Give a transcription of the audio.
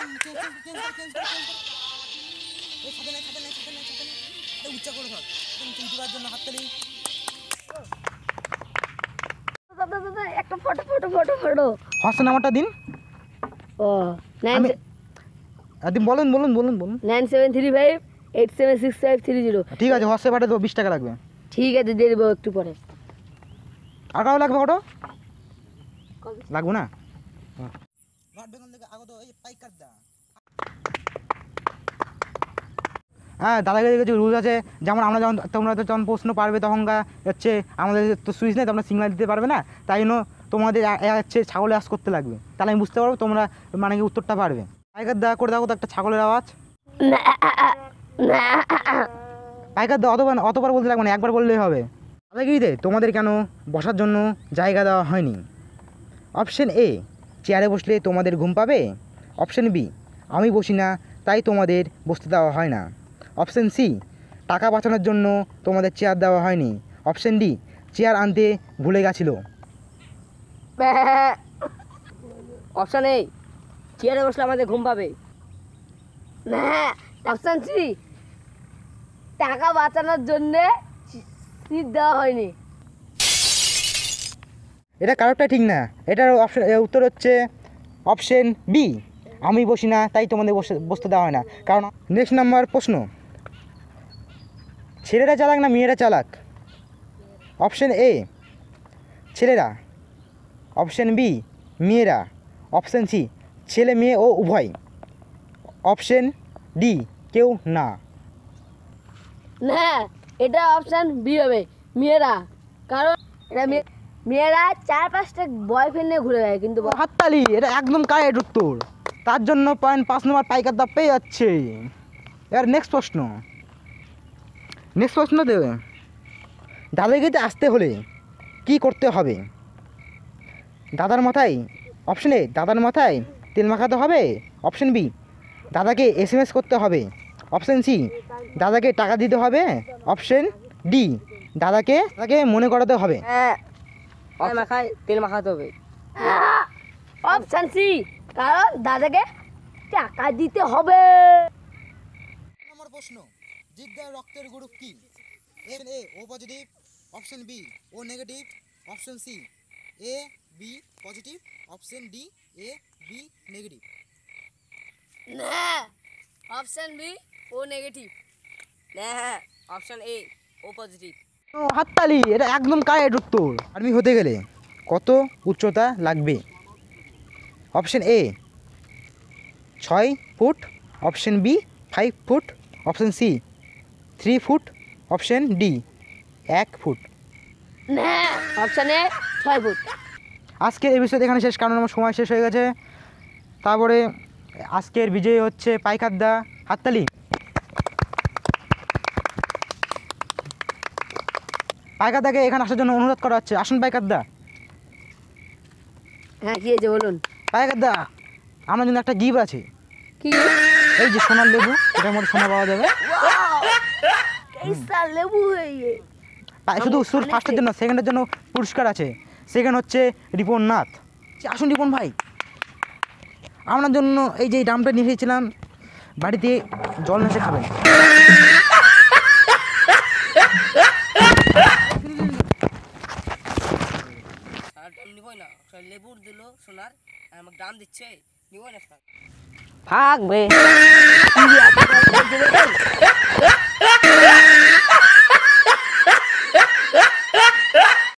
photo photo photo photo WhatsApp নাম্বারটা দিন ও নাইন বলুন বলুন বলুন বলুন nine seven three five eight seven six five three zero ঠিক আছে হোয়াটসঅ্যাপ পাঠাতে বিশ টাকা লাগবে ঠিক আছে দিয়ে দেবো একটু পরে আর কারো লাগবে ফটো লাগবো না হ্যাঁ দাদাকে কিছু রুল আছে যেমন আমরা যখন তোমরা তো যখন প্রশ্ন পারবে তখনকার হচ্ছে আমাদের তো সুইচ নেই তোমরা সিগনাল দিতে পারবে না তাই জন্য তোমাদের হচ্ছে ছাগলের আওয়াজ করতে লাগবে তাহলে আমি বুঝতে পারবো তোমরা মানে কি উত্তরটা পারবে পাইকার দা করে দেখো তো একটা ছাগলের আওয়াজ পাইকার দা অতবার অতবার বলতে লাগবে না একবার বললেই হবে দাদাগিরিতে তোমাদের কেন বসার জন্য জায়গা দেওয়া হয়নি অপশন এ চেয়ারে বসলে তোমাদের ঘুম পাবে অপশান বি আমি বসি না তাই তোমাদের বসতে দেওয়া হয় না অপশান সি টাকা বাঁচানোর জন্য তোমাদের চেয়ার দেওয়া হয়নি অপশান ডি চেয়ার আনতে ভুলে গেছিল অপশান এ চেয়ারে বসলে আমাদের ঘুম পাবে অপশান সি টাকা বাঁচানোর জন্যে সিট দেওয়া হয়নি এটা কারোরটা ঠিক না এটার অপশন উত্তর হচ্ছে অপশন বি আমি বসি না তাই তোমাদের বসে বসতে দেওয়া হয় না কারণ নেক্সট নাম্বার প্রশ্ন ছেলেরা চালাক না মেয়েরা চালাক অপশান এ ছেলেরা অপশান বি মেয়েরা অপশান সি ছেলে মেয়ে ও উভয় অপশান ডি কেউ না এটা অপশান বি হবে মেয়েরা কারণ এটা মেয়েরা চার পাঁচটা বয়ফ্রেন্ড নিয়ে ঘুরে যায় কিন্তু হাততালি এটা একদম কারেক্ট উত্তর তার জন্য পয়েন্ট পাঁচ নম্বর পাইকার দা পেয়ে যাচ্ছে এবার নেক্সট প্রশ্ন নেক্সট প্রশ্ন দেবে দাদাগিরিতে আসতে হলে কি করতে হবে দাদার মাথায় অপশন এ দাদার মাথায় তেল মাখাতে হবে অপশন বি দাদাকে এস এম এস করতে হবে অপশন সি দাদাকে টাকা দিতে হবে অপশন ডি দাদাকে তাকে মনে করাতে হবে হ্যাঁ, মাখায় তেল মাখাতে হবে অপশন হ্যাঁ, সি কারণ দাদাকে টাকা দিতে হবে প্রশ্ন জীবদার রক্তের গ্রুপ কি এন A O positive option B O negative option C A B positive option D A B negative না অপশন বি ও নেগেটিভ না অপশন এ ও পজিটিভ হাততালি এটা একদম কারেক্ট উত্তর আর্মি হতে গেলে কত উচ্চতা লাগবে অপশন এ ছয় foot option B five foot option C three foot option D এক ফুট হ্যাঁ, অপশন এ ছয় ফুট আজকের এ বিষয়টা এখানে শেষ কারণ আমার সময় শেষ হয়ে গেছে তারপরে আজকের বিজয়ী হচ্ছে পাইখাদ্দা হাততালি পাইকারদাকে এখানে আসার জন্য অনুরোধ করা হচ্ছে আসুন পাইকারদা হ্যাঁ কি বলুন পায়গাদা আমার জন্য একটা গিফট আছে কি এই যে সোনার লেবু এটার মধ্যে সোনা পাওয়া যাবে শুধু শুধু ফার্স্টের জন্য সেকেন্ডের জন্য পুরস্কার আছে সেকেন্ড হচ্ছে রিপন নাথ আসুন রিপন ভাই আপনার জন্য এই যে ডামটা নিয়ে এসেছিলাম বাড়িতে জল নেচে খাবেন লেবুর দিল সোনার আমাকে দিচ্ছে নিব না ফাক বে